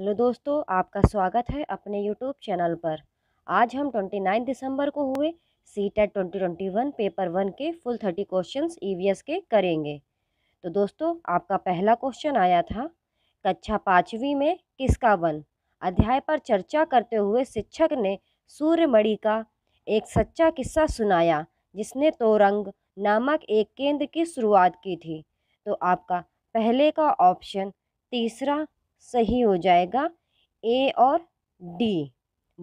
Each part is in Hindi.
हेलो दोस्तों आपका स्वागत है अपने यूट्यूब चैनल पर आज हम 29 दिसंबर को हुए C TET twenty paper one के full thirty question EVS e के करेंगे तो दोस्तों आपका पहला क्वेश्चन आया था कक्षा पाँचवीं में किसका वन अध्याय पर चर्चा करते हुए शिक्षक ने सूर्यमणि का एक सच्चा किस्सा सुनाया जिसने तोरंग नामक एक केंद्र की शुरुआत की थी तो आपका पहले का ऑप्शन तीसरा सही हो जाएगा ए और डी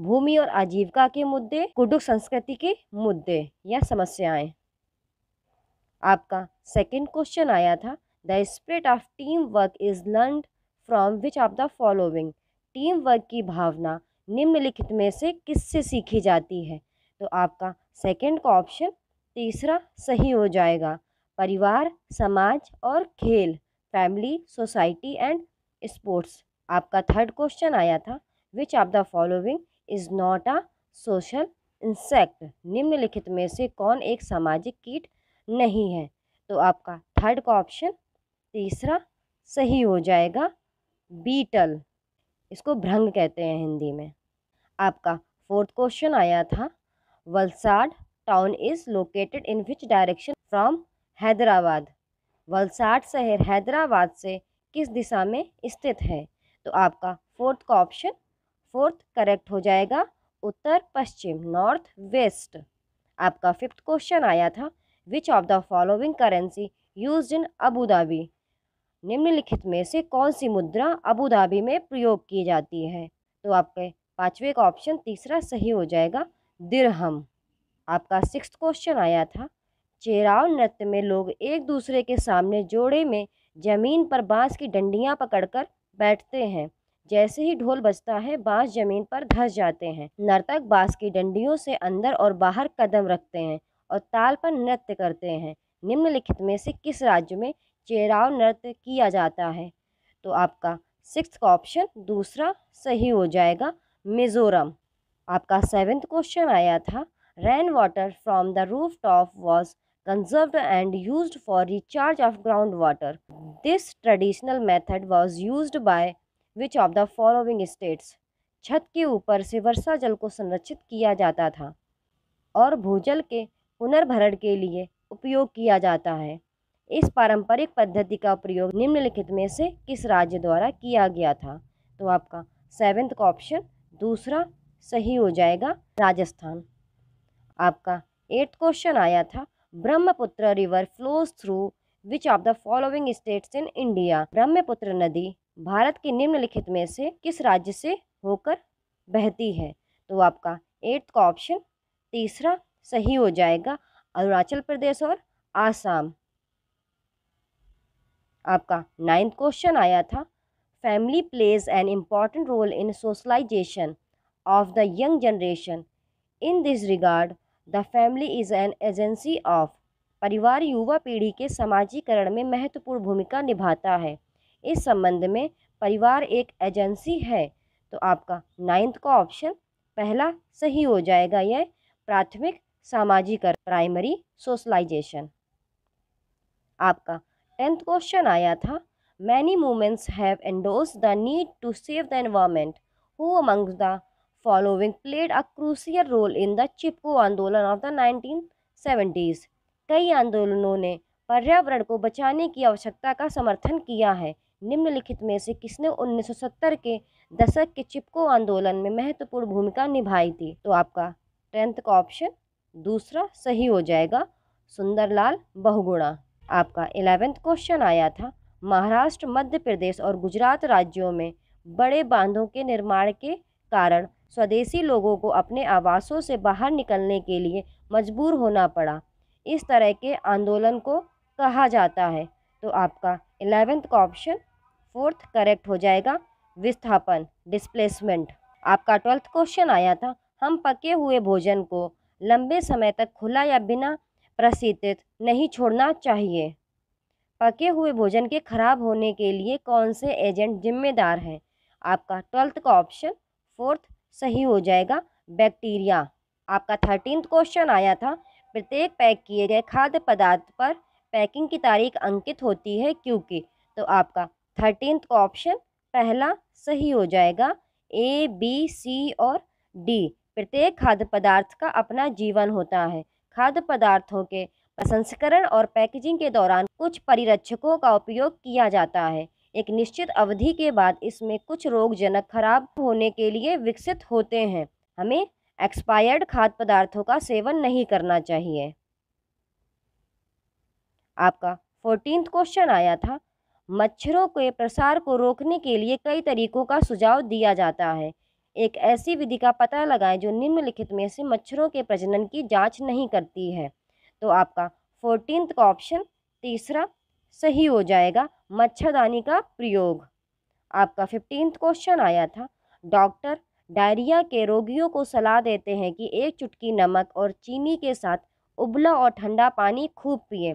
भूमि और आजीविका के मुद्दे कुडुक संस्कृति के मुद्दे या समस्याएं आपका सेकंड क्वेश्चन आया था the spirit of team work is learn from which of the following team work की भावना निम्नलिखित में से किससे सीखी जाती है तो आपका सेकंड का ऑप्शन तीसरा सही हो जाएगा परिवार समाज और खेल फैमिली सोसाइटी एंड स्पोर्ट्स आपका थर्ड क्वेश्चन आया था which of the following is not a social insect निम्नलिखित में से कौन एक सामाजिक कीट नहीं है तो आपका थर्ड का ऑप्शन तीसरा सही हो जाएगा बीटल इसको भ्रंग कहते हैं हिंदी में आपका फोर्थ क्वेश्चन आया था Valsad town is located in which direction from Hyderabad Valsad शहर हैदराबाद से किस दिशा में स्थित है तो आपका फोर्थ का ऑप्शन फोर्थ करेक्ट हो जाएगा उत्तर पश्चिम नॉर्थ वेस्ट आपका फिफ्थ क्वेश्चन आया था which of the following currency use in Abu Dhabi निम्नलिखित में से कौन सी मुद्रा अबूधाबी में प्रयोग की जाती है तो आपके पाँचवें का ऑप्शन तीसरा सही हो जाएगा दिरहम आपका सिक्स क्वेश्चन आया था चेराव नृत्य में लोग एक दूसरे के सामने जोड़े में जमीन पर बांस की डंडियां पकड़कर बैठते हैं जैसे ही ढोल बजता है बांस जमीन पर धस जाते हैं नर्तक बांस की डंडियों से अंदर और बाहर कदम रखते हैं और ताल पर नृत्य करते हैं निम्नलिखित में से किस राज्य में चेराव नृत्य किया जाता है तो आपका सिक्स का ऑप्शन दूसरा सही हो जाएगा मिजोरम आपका सेवेंथ क्वेश्चन आया था rain water from the roof top was conserved and used for recharge of groundwater. This traditional method was used by which of the following states? छत के ऊपर से वर्षा जल को संरक्षित किया जाता था और भूजल के पुनर्भरण के लिए उपयोग किया जाता है इस पारंपरिक पद्धति का प्रयोग निम्नलिखित में से किस राज्य द्वारा किया गया था तो आपका सेवेंथ का ऑप्शन दूसरा सही हो जाएगा राजस्थान आपका एट्थ क्वेश्चन आया था Brahmaputra river flows through which of the following states in India Brahmaputra नदी भारत के निम्नलिखित में से किस राज्य से होकर बहती है तो आपका एट्थ का ऑप्शन तीसरा सही हो जाएगा अरुणाचल प्रदेश और आसाम आपका नाइन्थ क्वेश्चन आया था family plays an important role in socialization of the young generation in this regard the family is an agency of परिवार युवा पीढ़ी के समाजीकरण में महत्वपूर्ण भूमिका निभाता है इस संबंध में परिवार एक एजेंसी है तो आपका नाइन्थ का ऑप्शन पहला सही हो जाएगा यह प्राथमिक सामाजिकरण प्राइमरी सोशलाइजेशन आपका टेंथ क्वेश्चन आया था many movements have endorse the need to save the environment who amongst the following played a crucial role in the Chipko Andolan of the seventies कई आंदोलनों ने पर्यावरण को बचाने की आवश्यकता का समर्थन किया है निम्नलिखित में से किसने 1970 के दशक के चिपको आंदोलन में महत्वपूर्ण भूमिका निभाई थी तो आपका टेंथ का ऑप्शन दूसरा सही हो जाएगा सुंदरलाल बहुगुणा आपका एलेवेंथ क्वेश्चन आया था महाराष्ट्र मध्य प्रदेश और गुजरात राज्यों में बड़े बांधों के निर्माण के कारण स्वदेशी लोगों को अपने आवासों से बाहर निकलने के लिए मजबूर होना पड़ा इस तरह के आंदोलन को कहा जाता है तो आपका एलेवेंथ का ऑप्शन फोर्थ करेक्ट हो जाएगा विस्थापन डिस्प्लेसमेंट आपका ट्वेल्थ क्वेश्चन आया था हम पके हुए भोजन को लंबे समय तक खुला या बिना प्रशीतित नहीं छोड़ना चाहिए पके हुए भोजन के खराब होने के लिए कौन से एजेंट जिम्मेदार हैं आपका ट्वेल्थ का ऑप्शन फोर्थ सही हो जाएगा बैक्टीरिया आपका थर्टीन क्वेश्चन आया था प्रत्येक पैक किए गए खाद्य पदार्थ पर पैकिंग की तारीख अंकित होती है क्योंकि तो आपका थर्टीन का ऑप्शन पहला सही हो जाएगा ए बी सी और डी प्रत्येक खाद्य पदार्थ का अपना जीवन होता है खाद्य पदार्थों के प्रसंस्करण और पैकेजिंग के दौरान कुछ परिरक्षकों का उपयोग किया जाता है एक निश्चित अवधि के बाद इसमें कुछ रोगजनक खराब होने के लिए विकसित होते हैं हमें एक्सपायर्ड खाद्य पदार्थों का सेवन नहीं करना चाहिए आपका फोर्टीन क्वेश्चन आया था मच्छरों के प्रसार को रोकने के लिए कई तरीकों का सुझाव दिया जाता है एक ऐसी विधि का पता लगाएं जो निम्नलिखित में से मच्छरों के प्रजनन की जांच नहीं करती है तो आपका फोर्टीन का ऑप्शन तीसरा सही हो जाएगा मच्छरदानी का प्रयोग आपका फिफ्टीन क्वेश्चन आया था डॉक्टर डायरिया के रोगियों को सलाह देते हैं कि एक चुटकी नमक और चीनी के साथ उबला और ठंडा पानी खूब पिए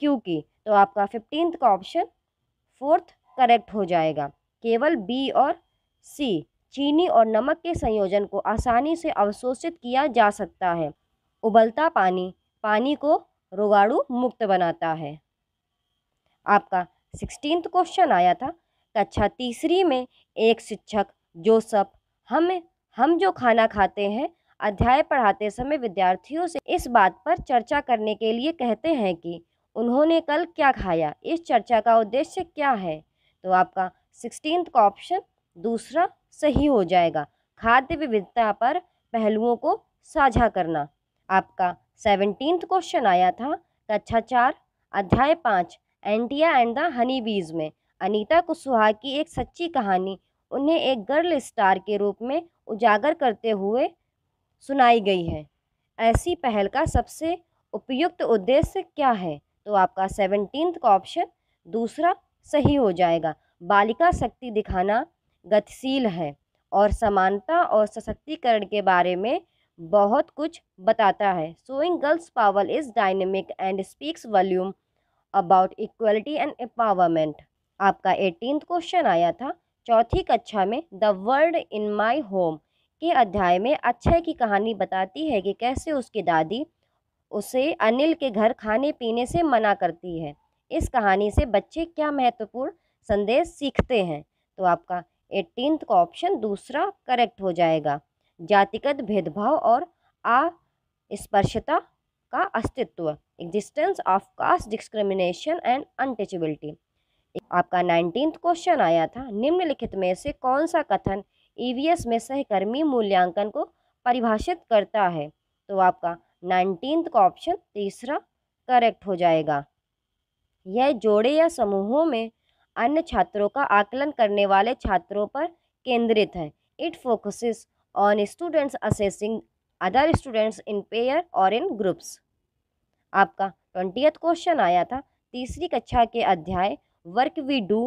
क्योंकि तो आपका फिफ्टीन का ऑप्शन फोर्थ करेक्ट हो जाएगा केवल बी और सी चीनी और नमक के संयोजन को आसानी से अवशोषित किया जा सकता है उबलता पानी पानी को रोगाणु मुक्त बनाता है आपका सिक्सटीन क्वेश्चन आया था कक्षा तीसरी में एक शिक्षक जोसफ हम हम जो खाना खाते हैं अध्याय पढ़ाते समय विद्यार्थियों से इस बात पर चर्चा करने के लिए कहते हैं कि उन्होंने कल क्या खाया इस चर्चा का उद्देश्य क्या है तो आपका सिक्सटीन का ऑप्शन दूसरा सही हो जाएगा खाद्य विविधता पर पहलुओं को साझा करना आपका सेवनटीन क्वेश्चन आया था कक्षा चार अध्याय पाँच एंटिया एंड द हनी बीज में अनीता कुशवाहा की एक सच्ची कहानी उन्हें एक गर्ल स्टार के रूप में उजागर करते हुए सुनाई गई है ऐसी पहल का सबसे उपयुक्त उद्देश्य क्या है तो आपका सेवनटीन का ऑप्शन दूसरा सही हो जाएगा बालिका शक्ति दिखाना गतिशील है और समानता और सशक्तिकरण के बारे में बहुत कुछ बताता है showing girls power is dynamic and speaks volume about equality and empowerment आपका एटीन क्वेश्चन आया था चौथी कक्षा में the world in my home के अध्याय में अक्षय की कहानी बताती है कि कैसे उसकी दादी उसे अनिल के घर खाने पीने से मना करती है इस कहानी से बच्चे क्या महत्वपूर्ण संदेश सीखते हैं तो आपका एटीन का ऑप्शन दूसरा करेक्ट हो जाएगा जातिगत भेदभाव और अस्पर्शता का अस्तित्व existence of caste discrimination and untouchability आपका नाइनटीन क्वेश्चन आया था निम्नलिखित में से कौन सा कथन ईवीएस e में सहकर्मी मूल्यांकन को परिभाषित करता है तो आपका नाइनटीन का ऑप्शन तीसरा करेक्ट हो जाएगा यह जोड़े या समूहों में अन्य छात्रों का आकलन करने वाले छात्रों पर केंद्रित है it focuses on students assessing other students in pair और इन ग्रुप्स आपका ट्वेंटियथ क्वेश्चन आया था तीसरी कक्षा के अध्याय वर्क वी डू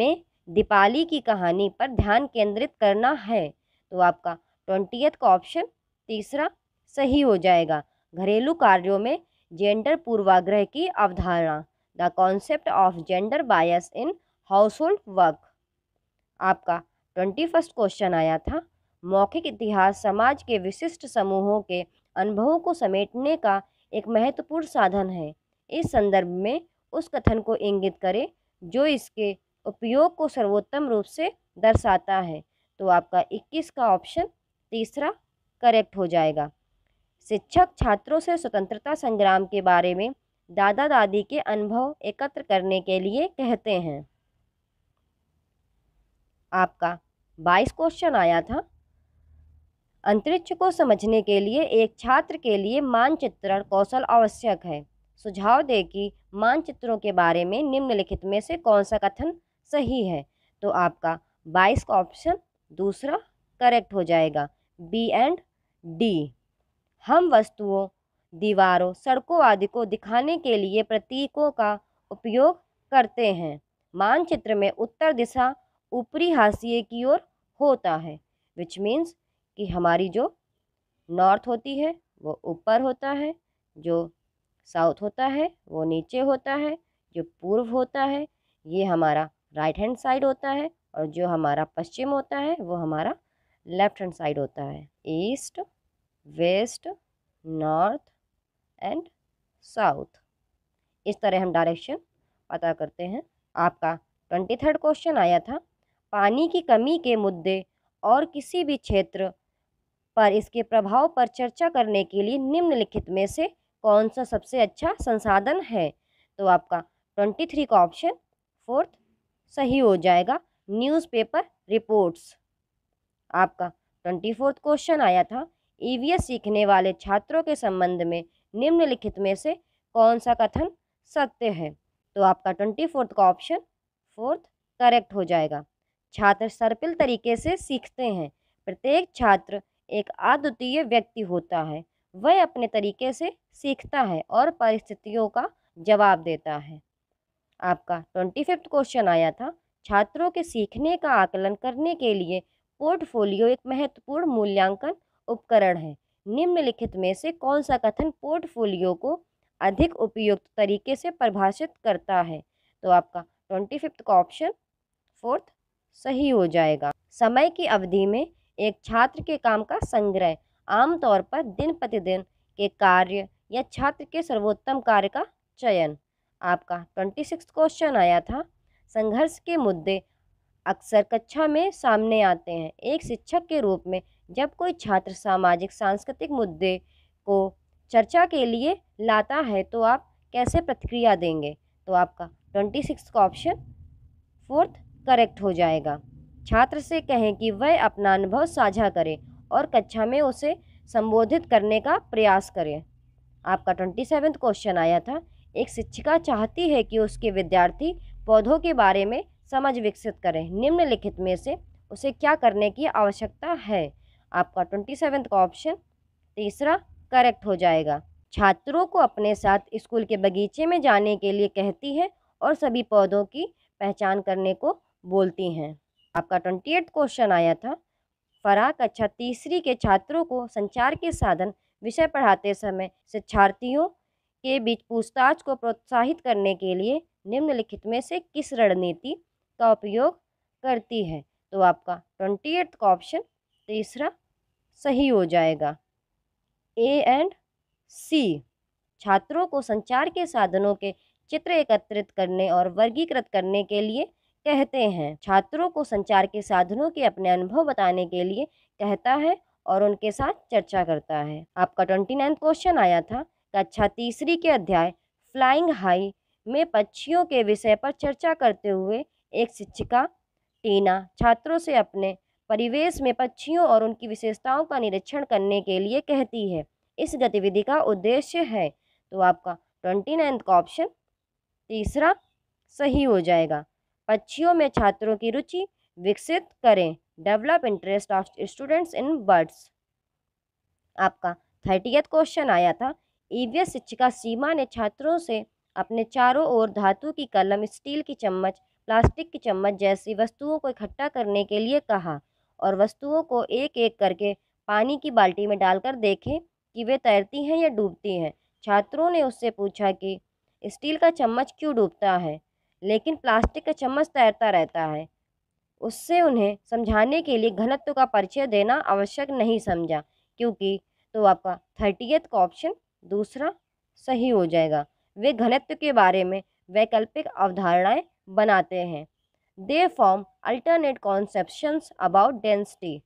में दीपाली की कहानी पर ध्यान केंद्रित करना है तो आपका ट्वेंटियथ का ऑप्शन तीसरा सही हो जाएगा घरेलू कार्यों में जेंडर पूर्वाग्रह की अवधारणा the concept of gender bias in household work आपका ट्वेंटी फर्स्ट क्वेश्चन आया था मौखिक इतिहास समाज के विशिष्ट समूहों के अनुभवों को समेटने का एक महत्वपूर्ण साधन है इस संदर्भ में उस कथन को इंगित करें जो इसके उपयोग को सर्वोत्तम रूप से दर्शाता है तो आपका 21 का ऑप्शन तीसरा करेक्ट हो जाएगा शिक्षक छात्रों से स्वतंत्रता संग्राम के बारे में दादा दादी के अनुभव एकत्र करने के लिए कहते हैं आपका बाईस क्वेश्चन आया था अंतरिक्ष को समझने के लिए एक छात्र के लिए मानचित्रण कौशल आवश्यक है सुझाव दें कि मानचित्रों के बारे में निम्नलिखित में से कौन सा कथन सही है तो आपका बाईस का ऑप्शन दूसरा करेक्ट हो जाएगा बी एंड डी हम वस्तुओं दीवारों सड़कों आदि को दिखाने के लिए प्रतीकों का उपयोग करते हैं मानचित्र में उत्तर दिशा ऊपरी हाशिए की ओर होता है विच मीन्स कि हमारी जो नॉर्थ होती है वो ऊपर होता है जो साउथ होता है वो नीचे होता है जो पूर्व होता है ये हमारा राइट हैंड साइड होता है और जो हमारा पश्चिम होता है वो हमारा लेफ्ट हैंड साइड होता है east west north and south इस तरह हम डायरेक्शन पता करते हैं आपका ट्वेंटी थर्ड क्वेश्चन आया था पानी की कमी के मुद्दे और किसी भी क्षेत्र पर इसके प्रभाव पर चर्चा करने के लिए निम्नलिखित में से कौन सा सबसे अच्छा संसाधन है तो आपका ट्वेंटी थ्री का ऑप्शन फोर्थ सही हो जाएगा न्यूज़पेपर रिपोर्ट्स आपका ट्वेंटी फोर्थ क्वेश्चन आया था ई e सीखने वाले छात्रों के संबंध में निम्नलिखित में से कौन सा कथन सत्य है तो आपका ट्वेंटी फोर्थ का ऑप्शन फोर्थ करेक्ट हो जाएगा छात्र सर्पिल तरीके से सीखते हैं प्रत्येक छात्र एक अद्वितीय व्यक्ति होता है वह अपने तरीके से सीखता है और परिस्थितियों का जवाब देता है आपका ट्वेंटी फिफ्थ क्वेश्चन आया था छात्रों के सीखने का आकलन करने के लिए पोर्टफोलियो एक महत्वपूर्ण मूल्यांकन उपकरण है निम्नलिखित में से कौन सा कथन पोर्टफोलियो को अधिक उपयुक्त तरीके से परिभाषित करता है तो आपका ट्वेंटी फिफ्थ का ऑप्शन फोर्थ सही हो जाएगा समय की अवधि में एक छात्र के काम का संग्रह आमतौर पर दिन प्रतिदिन के कार्य या छात्र के सर्वोत्तम कार्य का चयन आपका ट्वेंटी सिक्स क्वेश्चन आया था संघर्ष के मुद्दे अक्सर कक्षा में सामने आते हैं एक शिक्षक के रूप में जब कोई छात्र सामाजिक सांस्कृतिक मुद्दे को चर्चा के लिए लाता है तो आप कैसे प्रतिक्रिया देंगे तो आपका ट्वेंटी सिक्स का ऑप्शन फोर्थ करेक्ट हो जाएगा छात्र से कहें कि वह अपना अनुभव साझा करें और कक्षा में उसे संबोधित करने का प्रयास करें आपका ट्वेंटी सेवन क्वेश्चन आया था एक शिक्षिका चाहती है कि उसके विद्यार्थी पौधों के बारे में समझ विकसित करें निम्नलिखित में से उसे क्या करने की आवश्यकता है आपका ट्वेंटी सेवन का ऑप्शन तीसरा करेक्ट हो जाएगा छात्रों को अपने साथ स्कूल के बगीचे में जाने के लिए कहती है और सभी पौधों की पहचान करने को बोलती हैं आपका ट्वेंटी एट क्वेश्चन आया था फरा कक्षा अच्छा, तीसरी के छात्रों को संचार के साधन विषय पढ़ाते समय शिक्षार्थियों के बीच पूछताछ को प्रोत्साहित करने के लिए निम्नलिखित में से किस रणनीति का उपयोग करती है तो आपका ट्वेंटी एट्थ का ऑप्शन तीसरा सही हो जाएगा ए एंड सी छात्रों को संचार के साधनों के चित्र एकत्रित करने और वर्गीकृत करने के लिए कहते हैं छात्रों को संचार के साधनों के अपने अनुभव बताने के लिए कहता है और उनके साथ चर्चा करता है आपका ट्वेंटी नाइन्थ क्वेश्चन आया था कक्षा तीसरी के अध्याय फ्लाइंग हाई में पक्षियों के विषय पर चर्चा करते हुए एक शिक्षिका टीना छात्रों से अपने परिवेश में पक्षियों और उनकी विशेषताओं का निरीक्षण करने के लिए कहती है इस गतिविधि का उद्देश्य है तो आपका ट्वेंटी नाइन्थ का ऑप्शन तीसरा सही हो जाएगा पक्षियों में छात्रों की रुचि विकसित करें develop interest of students in birds आपका थर्टियथ क्वेश्चन आया था ईवीएस शिक्षिका सीमा ने छात्रों से अपने चारों ओर धातु की कलम स्टील की चम्मच प्लास्टिक की चम्मच जैसी वस्तुओं को इकट्ठा करने के लिए कहा और वस्तुओं को एक एक करके पानी की बाल्टी में डालकर देखें कि वे तैरती हैं या डूबती हैं छात्रों ने उससे पूछा कि स्टील का चम्मच क्यों डूबता है लेकिन प्लास्टिक का चम्मच तैरता रहता है उससे उन्हें समझाने के लिए घनत्व का परिचय देना आवश्यक नहीं समझा क्योंकि तो आपका थर्टीएथ का ऑप्शन दूसरा सही हो जाएगा वे घनत्व के बारे में वैकल्पिक अवधारणाएं बनाते हैं they form alternate conceptions about density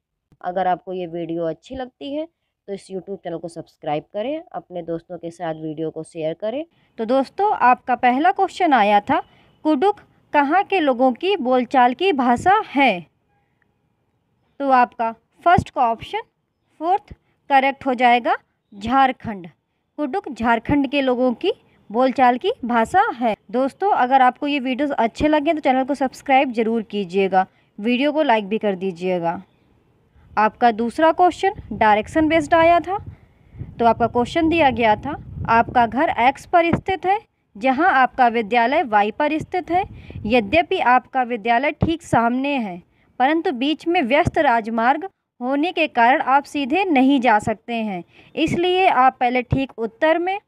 अगर आपको ये वीडियो अच्छी लगती है तो इस यूट्यूब चैनल को सब्सक्राइब करें अपने दोस्तों के साथ वीडियो को शेयर करें तो दोस्तों आपका पहला क्वेश्चन आया था कुडुक कहाँ के लोगों की बोलचाल की भाषा है तो आपका फर्स्ट का ऑप्शन फोर्थ करेक्ट हो जाएगा झारखंड कुडुक झारखंड के लोगों की बोलचाल की भाषा है दोस्तों अगर आपको ये वीडियोस अच्छे लगे तो चैनल को सब्सक्राइब जरूर कीजिएगा वीडियो को लाइक भी कर दीजिएगा आपका दूसरा क्वेश्चन डायरेक्शन बेस्ड आया था तो आपका क्वेश्चन दिया गया था आपका घर एक्स पर स्थित है जहां आपका विद्यालय वाई पर स्थित है यद्यपि आपका विद्यालय ठीक सामने है परंतु बीच में व्यस्त राजमार्ग होने के कारण आप सीधे नहीं जा सकते हैं इसलिए आप पहले ठीक उत्तर में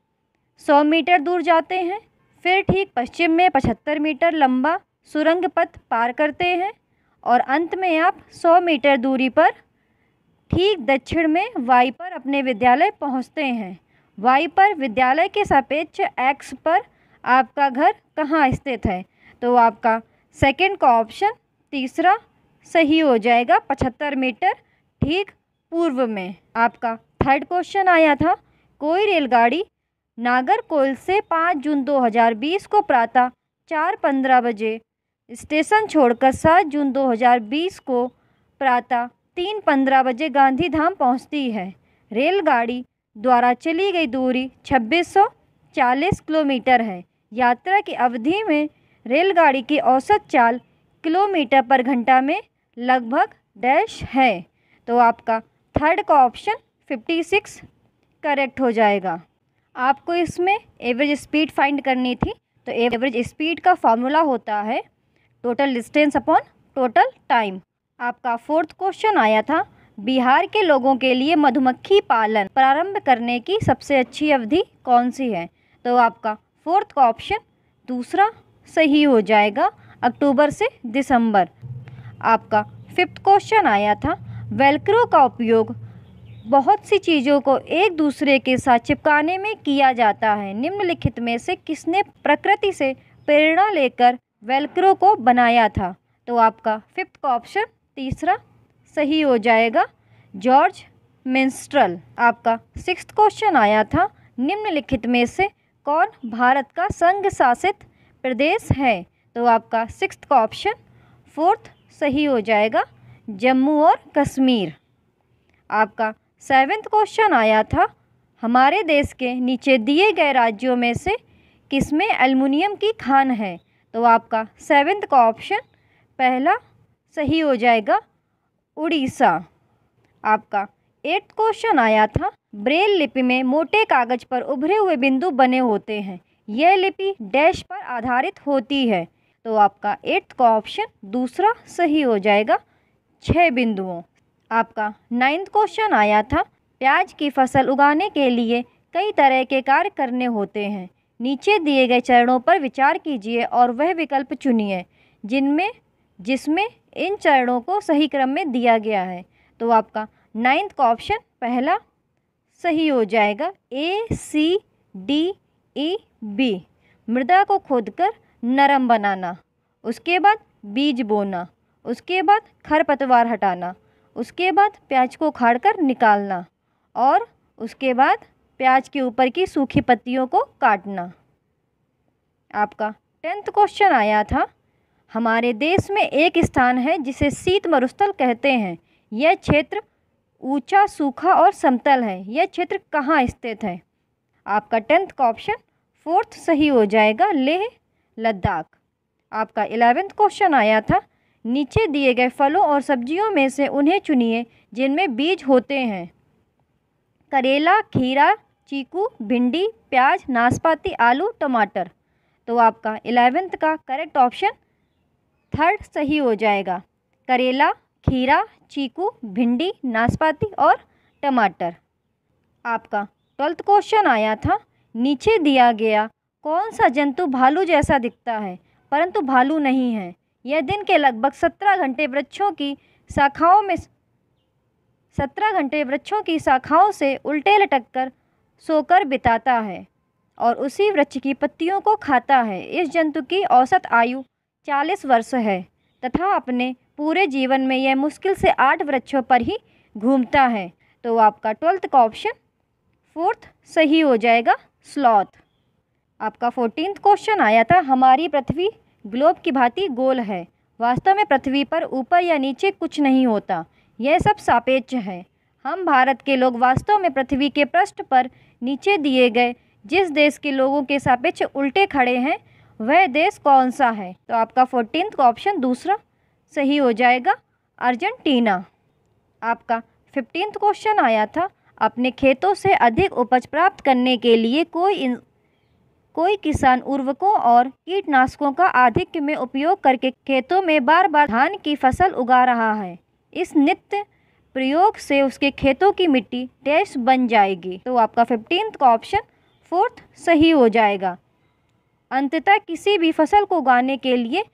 सौ मीटर दूर जाते हैं फिर ठीक पश्चिम में पचहत्तर मीटर लंबा सुरंग पथ पार करते हैं और अंत में आप सौ मीटर दूरी पर ठीक दक्षिण में वाई पर अपने विद्यालय पहुंचते हैं वाई पर विद्यालय के सापेक्ष एक्स पर आपका घर कहाँ स्थित है तो आपका सेकंड का ऑप्शन तीसरा सही हो जाएगा पचहत्तर मीटर ठीक पूर्व में आपका थर्ड क्वेश्चन आया था कोई रेलगाड़ी नागर कोयल से पाँच जून 2020 को प्रातः चार पंद्रह बजे स्टेशन छोड़कर सात जून 2020 को प्रातः तीन पंद्रह बजे गांधी धाम पहुँचती है रेलगाड़ी द्वारा चली गई दूरी छब्बीस सौ चालीस किलोमीटर है यात्रा की अवधि में रेलगाड़ी की औसत चाल किलोमीटर पर घंटा में लगभग डैश है तो आपका थर्ड का ऑप्शन 56 करेक्ट हो जाएगा आपको इसमें एवरेज स्पीड फाइंड करनी थी तो एवरेज स्पीड का फार्मूला होता है total distance upon total time आपका फोर्थ क्वेश्चन आया था बिहार के लोगों के लिए मधुमक्खी पालन प्रारंभ करने की सबसे अच्छी अवधि कौन सी है तो आपका फोर्थ का ऑप्शन दूसरा सही हो जाएगा अक्टूबर से दिसंबर आपका फिफ्थ क्वेश्चन आया था वेलक्रो का उपयोग बहुत सी चीज़ों को एक दूसरे के साथ चिपकाने में किया जाता है निम्नलिखित में से किसने प्रकृति से प्रेरणा लेकर वेलक्रो को बनाया था तो आपका फिफ्थ का ऑप्शन तीसरा सही हो जाएगा जॉर्ज मिंस्ट्रल आपका सिक्स क्वेश्चन आया था निम्नलिखित में से कौन भारत का संघ शासित प्रदेश है तो आपका सिक्स का ऑप्शन फोर्थ सही हो जाएगा जम्मू और कश्मीर आपका सेवेंथ क्वेश्चन आया था हमारे देश के नीचे दिए गए राज्यों में से किसमें एलमिनियम की खान है तो आपका सेवेंथ का ऑप्शन पहला सही हो जाएगा उड़ीसा आपका एट्थ क्वेश्चन आया था ब्रेल लिपि में मोटे कागज पर उभरे हुए बिंदु बने होते हैं यह लिपि डैश पर आधारित होती है तो आपका एट्थ का ऑप्शन दूसरा सही हो जाएगा छः बिंदुओं आपका नाइन्थ क्वेश्चन आया था प्याज की फसल उगाने के लिए कई तरह के कार्य करने होते हैं नीचे दिए गए चरणों पर विचार कीजिए और वह विकल्प चुनिए जिनमें जिसमें इन चरणों को सही क्रम में दिया गया है तो आपका नाइन्थ का ऑप्शन पहला सही हो जाएगा ए सी डी ई बी मृदा को खोदकर नरम बनाना उसके बाद बीज बोना उसके बाद खरपतवार हटाना उसके बाद प्याज को उखाड़ कर निकालना और उसके बाद प्याज के ऊपर की सूखी पत्तियों को काटना आपका टेंथ क्वेश्चन आया था हमारे देश में एक स्थान है जिसे शीत मरुस्थल कहते हैं यह क्षेत्र ऊंचा सूखा और समतल है यह क्षेत्र कहाँ स्थित है आपका टेंथ का ऑप्शन फोर्थ सही हो जाएगा लेह लद्दाख आपका इलेवेंथ क्वेश्चन आया था नीचे दिए गए फलों और सब्जियों में से उन्हें चुनिए जिनमें बीज होते हैं करेला खीरा चीकू भिंडी प्याज नाशपाती आलू टमाटर तो आपका इलेवेंथ का करेक्ट ऑप्शन थर्ड सही हो जाएगा करेला खीरा चीकू भिंडी नाशपाती और टमाटर आपका ट्वेल्थ क्वेश्चन आया था नीचे दिया गया कौन सा जंतु भालू जैसा दिखता है परंतु भालू नहीं है यह दिन के लगभग सत्रह घंटे वृक्षों की शाखाओं में सत्रह घंटे वृक्षों की शाखाओं से उल्टे लटक कर सोकर बिताता है और उसी वृक्ष की पत्तियों को खाता है इस जंतु की औसत आयु चालीस वर्ष है तथा अपने पूरे जीवन में यह मुश्किल से आठ वृक्षों पर ही घूमता है तो आपका ट्वेल्थ का ऑप्शन फोर्थ सही हो जाएगा स्लॉथ आपका फोर्टीन क्वेश्चन आया था हमारी पृथ्वी ग्लोब की भांति गोल है वास्तव में पृथ्वी पर ऊपर या नीचे कुछ नहीं होता यह सब सापेक्ष है हम भारत के लोग वास्तव में पृथ्वी के पृष्ठ पर नीचे दिए गए जिस देश के लोगों के सापेक्ष उल्टे खड़े हैं वह देश कौन सा है तो आपका फोर्टीन का ऑप्शन दूसरा सही हो जाएगा अर्जेंटीना आपका फिफ्टींथ क्वेश्चन आया था अपने खेतों से अधिक उपज प्राप्त करने के लिए कोई इन, कोई किसान उर्वकों और कीटनाशकों का अधिक में उपयोग करके खेतों में बार बार धान की फसल उगा रहा है इस नित्य प्रयोग से उसके खेतों की मिट्टी टेस्ट बन जाएगी तो आपका फिफ्टींथ का ऑप्शन फोर्थ सही हो जाएगा अंततः किसी भी फसल को उगाने के लिए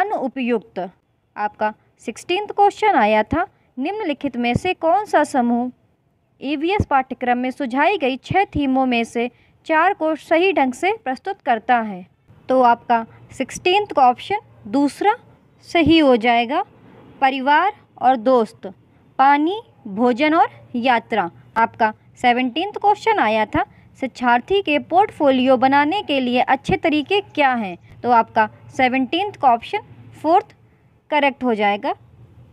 अनुपयुक्त आपका सिक्सटीन क्वेश्चन आया था निम्नलिखित में से कौन सा समूह ईवीएस e पाठ्यक्रम में सुझाई गई छः थीमों में से चार को सही ढंग से प्रस्तुत करता है तो आपका सिक्सटीन का ऑप्शन दूसरा सही हो जाएगा परिवार और दोस्त पानी भोजन और यात्रा आपका सेवनटीन क्वेश्चन आया था शिक्षार्थी के पोर्टफोलियो बनाने के लिए अच्छे तरीके क्या हैं तो आपका सेवनटीन का ऑप्शन फोर्थ करेक्ट हो जाएगा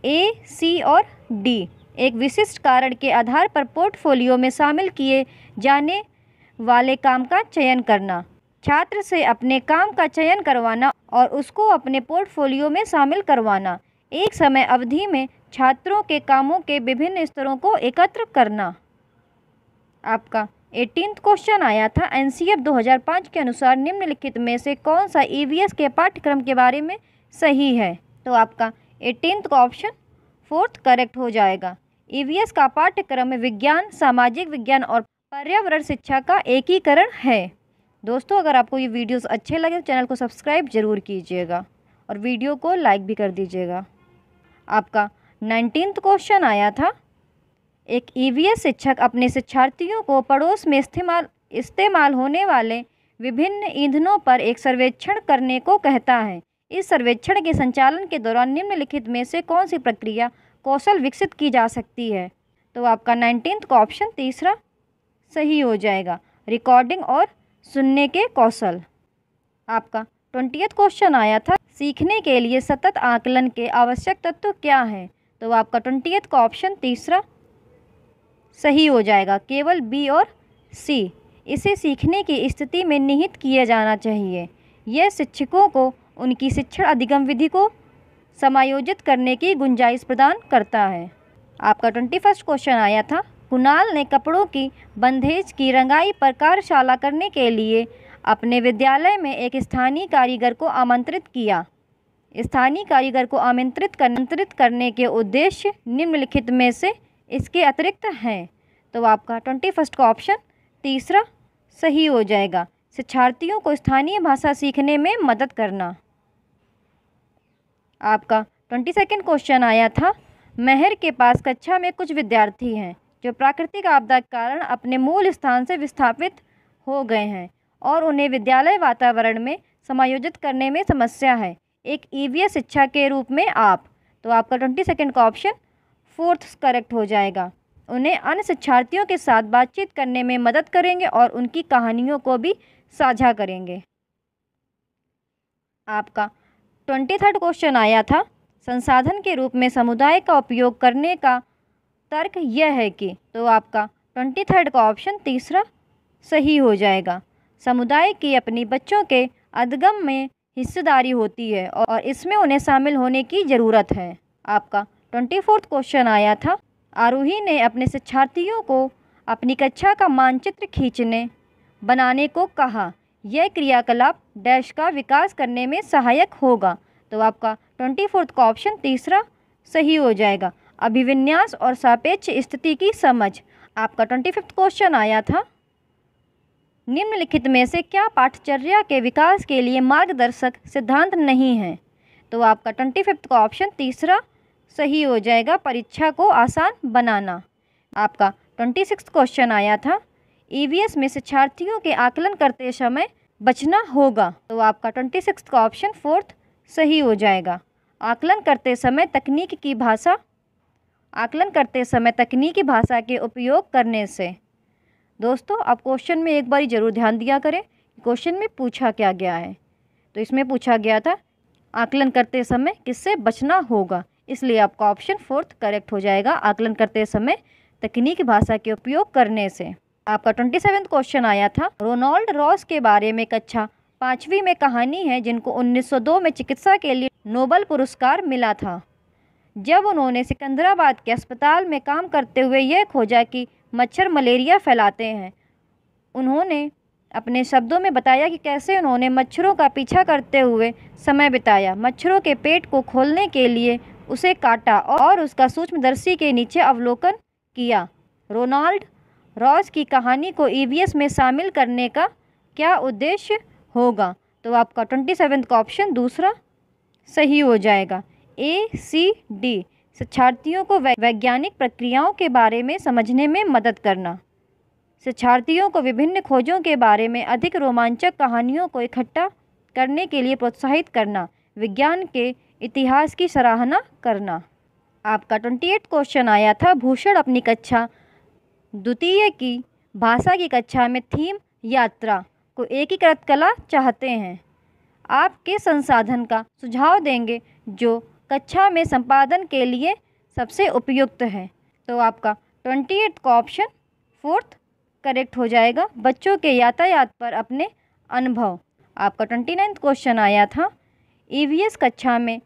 ए सी और डी एक विशिष्ट कारण के आधार पर पोर्टफोलियो में शामिल किए जाने वाले काम का चयन करना छात्र से अपने काम का चयन करवाना और उसको अपने पोर्टफोलियो में शामिल करवाना एक समय अवधि में छात्रों के कामों के विभिन्न स्तरों को एकत्र करना आपका एटीन क्वेश्चन आया था एन 2005 e के अनुसार निम्नलिखित में से कौन सा ई e के पाठ्यक्रम के बारे में सही है तो आपका एटीनथ का ऑप्शन फोर्थ करेक्ट हो जाएगा ईवीएस e का पाठ्यक्रम विज्ञान सामाजिक विज्ञान और पर्यावरण शिक्षा का एकीकरण है दोस्तों अगर आपको ये वीडियोस अच्छे लगे तो चैनल को सब्सक्राइब जरूर कीजिएगा और वीडियो को लाइक भी कर दीजिएगा आपका नाइनटीन्थ क्वेश्चन आया था एक ईवीएस e शिक्षक अपने शिक्षार्थियों को पड़ोस में इस्तेमाल इस्तेमाल होने वाले विभिन्न ईंधनों पर एक सर्वेक्षण करने को कहता है इस सर्वेक्षण के संचालन के दौरान निम्नलिखित में से कौन सी प्रक्रिया कौशल विकसित की जा सकती है तो आपका नाइनटीन का ऑप्शन तीसरा सही हो जाएगा रिकॉर्डिंग और सुनने के कौशल आपका ट्वेंटियथ क्वेश्चन आया था सीखने के लिए सतत आकलन के आवश्यक तत्व क्या हैं तो आपका ट्वेंटियथ का ऑप्शन तीसरा सही हो जाएगा केवल बी और सी इसे सीखने की स्थिति में निहित किया जाना चाहिए यह शिक्षकों को उनकी शिक्षण अधिगम विधि को समायोजित करने की गुंजाइश प्रदान करता है आपका ट्वेंटी फर्स्ट क्वेश्चन आया था कुणाल ने कपड़ों की बंधेज की रंगाई पर कार्यशाला करने के लिए अपने विद्यालय में एक स्थानीय कारीगर को आमंत्रित किया स्थानीय कारीगर को आमंत्रित आमंत्रित करने के उद्देश्य निम्नलिखित में से इसके अतिरिक्त हैं तो आपका ट्वेंटी फर्स्ट का ऑप्शन तीसरा सही हो जाएगा शिक्षार्थियों को स्थानीय भाषा सीखने में मदद करना आपका ट्वेंटी सेकेंड क्वेश्चन आया था महर के पास कक्षा में कुछ विद्यार्थी हैं जो प्राकृतिक आपदा के कारण अपने मूल स्थान से विस्थापित हो गए हैं और उन्हें विद्यालय वातावरण में समायोजित करने में समस्या है एक ई e शिक्षा के रूप में आप तो आपका ट्वेंटी सेकेंड का ऑप्शन फोर्थ करेक्ट हो जाएगा उन्हें अन्य शिक्षार्थियों के साथ बातचीत करने में मदद करेंगे और उनकी कहानियों को भी साझा करेंगे आपका ट्वेंटी थर्ड क्वेश्चन आया था संसाधन के रूप में समुदाय का उपयोग करने का तर्क यह है कि तो आपका ट्वेंटी थर्ड का ऑप्शन तीसरा सही हो जाएगा समुदाय की अपनी बच्चों के अधगम में हिस्सेदारी होती है और इसमें उन्हें शामिल होने की ज़रूरत है आपका ट्वेंटी फोर्थ क्वेश्चन आया था आरोही ने अपने शिक्षार्थियों को अपनी कक्षा का मानचित्र खींचने बनाने को कहा यह क्रियाकलाप डैश का विकास करने में सहायक होगा तो आपका ट्वेंटी फोर्थ का ऑप्शन तीसरा सही हो जाएगा अभिविन्यास और सापेक्ष स्थिति की समझ आपका ट्वेंटी फिफ्थ क्वेश्चन आया था निम्नलिखित में से क्या पाठचर्या के विकास के लिए मार्गदर्शक सिद्धांत नहीं है तो आपका ट्वेंटी फिफ्थ का ऑप्शन तीसरा सही हो जाएगा परीक्षा को आसान बनाना आपका ट्वेंटी सिक्स क्वेश्चन आया था ईवीएस e में शिक्षार्थियों के आकलन करते समय बचना होगा तो आपका ट्वेंटी सिक्स का ऑप्शन फोर्थ सही हो जाएगा आकलन करते समय तकनीक की भाषा आकलन करते समय तकनीकी भाषा के उपयोग करने से दोस्तों आप क्वेश्चन में एक बार ज़रूर ध्यान दिया करें क्वेश्चन में पूछा क्या गया है तो इसमें पूछा गया था आकलन करते समय किससे बचना होगा इसलिए आपका ऑप्शन फोर्थ करेक्ट हो जाएगा आकलन करते समय तकनीकी भाषा के उपयोग करने से आपका ट्वेंटी सेवन क्वेश्चन आया था रोनाल्ड रॉस के बारे में कक्षा अच्छा पाँचवीं में कहानी है जिनको 1902 में चिकित्सा के लिए नोबल पुरस्कार मिला था जब उन्होंने सिकंदराबाद के अस्पताल में काम करते हुए यह खोजा कि मच्छर मलेरिया फैलाते हैं उन्होंने अपने शब्दों में बताया कि कैसे उन्होंने मच्छरों का पीछा करते हुए समय बिताया मच्छरों के पेट को खोलने के लिए उसे काटा और उसका सूक्ष्मदर्शी के नीचे अवलोकन किया रोनाल्ड रॉस की कहानी को ई e में शामिल करने का क्या उद्देश्य होगा तो आपका ट्वेंटी सेवेंथ का ऑप्शन दूसरा सही हो जाएगा ए सी डी शिक्षार्थियों को वैज्ञानिक प्रक्रियाओं के बारे में समझने में मदद करना शिक्षार्थियों को विभिन्न खोजों के बारे में अधिक रोमांचक कहानियों को इकट्ठा करने के लिए प्रोत्साहित करना विज्ञान के इतिहास की सराहना करना आपका ट्वेंटी एट क्वेश्चन आया था भूषण अपनी कक्षा द्वितीय की भाषा की कक्षा में थीम यात्रा को एकीकृत कला चाहते हैं आप किस संसाधन का सुझाव देंगे जो कक्षा में संपादन के लिए सबसे उपयुक्त है तो आपका ट्वेंटी एट का ऑप्शन फोर्थ करेक्ट हो जाएगा बच्चों के यातायात पर अपने अनुभव आपका ट्वेंटी नाइन्थ क्वेश्चन आया था ई e कक्षा में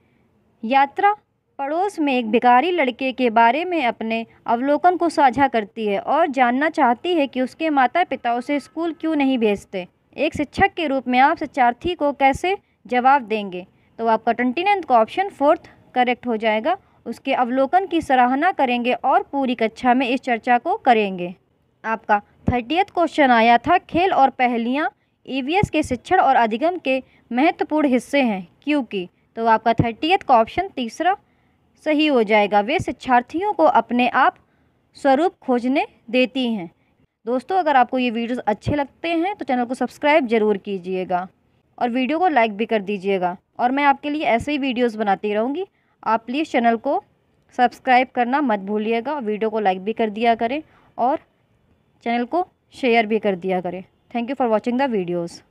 यात्रा पड़ोस में एक भिखारी लड़के के बारे में अपने अवलोकन को साझा करती है और जानना चाहती है कि उसके माता पिता उसे स्कूल क्यों नहीं भेजते एक शिक्षक के रूप में आप शिक्षार्थी को कैसे जवाब देंगे तो आपका ट्वेंटी नाइन्थ का ऑप्शन फोर्थ करेक्ट हो जाएगा उसके अवलोकन की सराहना करेंगे और पूरी कक्षा में इस चर्चा को करेंगे आपका थर्टियथ क्वेश्चन आया था खेल और पहलियाँ ई e के शिक्षण और अधिगम के महत्वपूर्ण हिस्से हैं क्योंकि तो आपका थर्टियथ का ऑप्शन तीसरा सही हो जाएगा वे शिक्षार्थियों को अपने आप स्वरूप खोजने देती हैं दोस्तों अगर आपको ये वीडियोस अच्छे लगते हैं तो चैनल को सब्सक्राइब ज़रूर कीजिएगा और वीडियो को लाइक भी कर दीजिएगा और मैं आपके लिए ऐसे ही वीडियोस बनाती रहूँगी आप प्लीज़ चैनल को सब्सक्राइब करना मत भूलिएगा वीडियो को लाइक भी कर दिया करें और चैनल को शेयर भी कर दिया करें thank you for watching the videos